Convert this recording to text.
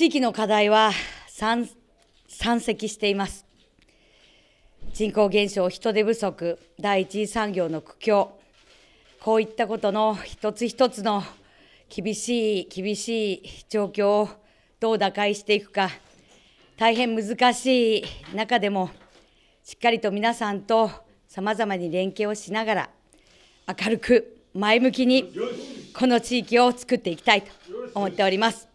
地域の課題は山積しています。人口減少、人手不足、第一次産業の苦境、こういったことの一つ一つの厳しい厳しい状況をどう打開していくか、大変難しい中でも、しっかりと皆さんとさまざまに連携をしながら、明るく前向きにこの地域を作っていきたいと思っております。